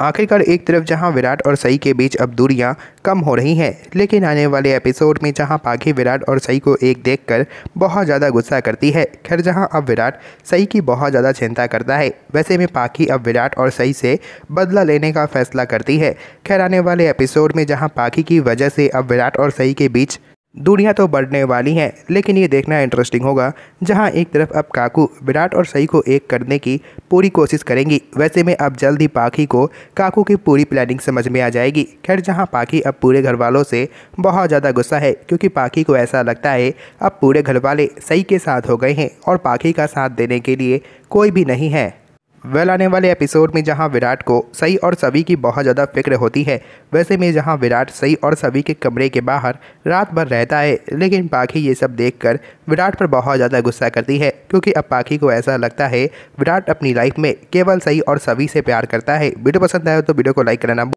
आखिरकार एक तरफ जहां विराट और सई के बीच अब दूरियां कम हो रही हैं लेकिन आने वाले एपिसोड में जहां पाखी विराट और सई को एक देखकर बहुत ज़्यादा गुस्सा करती है खैर जहां अब विराट सई की बहुत ज़्यादा चिंता करता है वैसे में पाखी अब विराट और सई से बदला लेने का फैसला करती है खैर आने वाले एपिसोड में जहाँ पाखी की वजह से अब विराट और सई के बीच दूरियाँ तो बढ़ने वाली हैं लेकिन ये देखना इंटरेस्टिंग होगा जहाँ एक तरफ अब काकू विराट और सई को एक करने की पूरी कोशिश करेंगी वैसे में अब जल्द ही पाखी को काकू की पूरी प्लानिंग समझ में आ जाएगी खैर जहाँ पाखी अब पूरे घर वालों से बहुत ज़्यादा गुस्सा है क्योंकि पाखी को ऐसा लगता है अब पूरे घर वाले सई के साथ हो गए हैं और पाखी का साथ देने के लिए कोई भी नहीं है वेल आने वाले एपिसोड में जहां विराट को सही और सभी की बहुत ज़्यादा फिक्र होती है वैसे में जहां विराट सही और सभी के कमरे के बाहर रात भर रहता है लेकिन पाखी ये सब देखकर विराट पर बहुत ज़्यादा गुस्सा करती है क्योंकि अब पाखी को ऐसा लगता है विराट अपनी लाइफ में केवल सही और सभी से प्यार करता है वीडियो पसंद आया तो वीडियो को लाइक करना